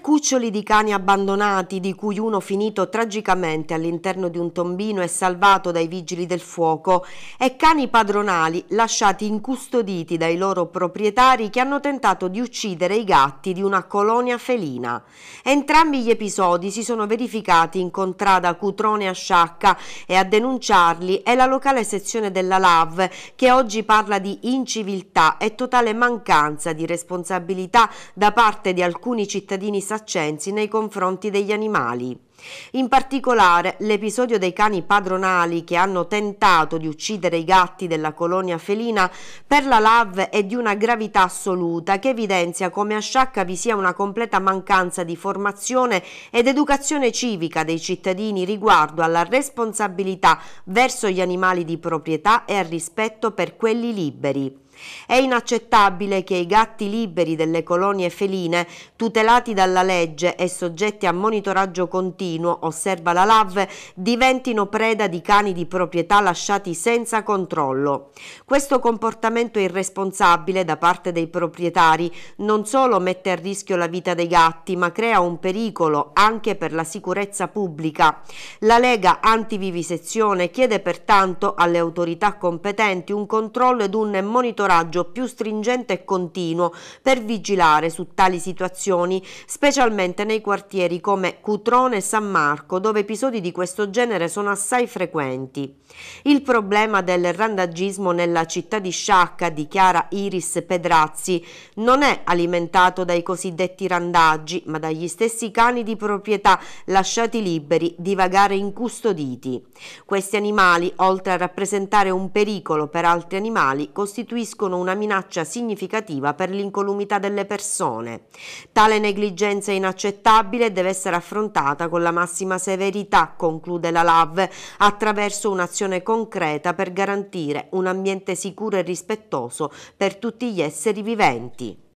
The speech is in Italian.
cuccioli di cani abbandonati, di cui uno finito tragicamente all'interno di un tombino e salvato dai vigili del fuoco, e cani padronali lasciati incustoditi dai loro proprietari che hanno tentato di uccidere i gatti di una colonia felina. Entrambi gli episodi si sono verificati in contrada Cutrone a Sciacca e a denunciarli è la locale sezione della LAV che oggi parla di inciviltà e totale mancanza di responsabilità da parte di alcuni cittadini saccensi nei confronti degli animali. In particolare, l'episodio dei cani padronali che hanno tentato di uccidere i gatti della colonia felina per la LAV è di una gravità assoluta che evidenzia come a Sciacca vi sia una completa mancanza di formazione ed educazione civica dei cittadini riguardo alla responsabilità verso gli animali di proprietà e al rispetto per quelli liberi. È inaccettabile che i gatti liberi delle colonie feline, tutelati dalla legge e soggetti a monitoraggio continuo, osserva la LAV, diventino preda di cani di proprietà lasciati senza controllo. Questo comportamento irresponsabile da parte dei proprietari non solo mette a rischio la vita dei gatti, ma crea un pericolo anche per la sicurezza pubblica. La Lega Antivivisezione chiede pertanto alle autorità competenti un controllo ed un monitoraggio monitoraggio più stringente e continuo per vigilare su tali situazioni, specialmente nei quartieri come Cutrone e San Marco, dove episodi di questo genere sono assai frequenti. Il problema del randagismo nella città di Sciacca, dichiara Iris Pedrazzi, non è alimentato dai cosiddetti randaggi, ma dagli stessi cani di proprietà lasciati liberi, divagare incustoditi. Questi animali, oltre a rappresentare un pericolo per altri animali, costituiscono costituiscono una minaccia significativa per l'incolumità delle persone. Tale negligenza è inaccettabile e deve essere affrontata con la massima severità, conclude la LAV, attraverso un'azione concreta per garantire un ambiente sicuro e rispettoso per tutti gli esseri viventi.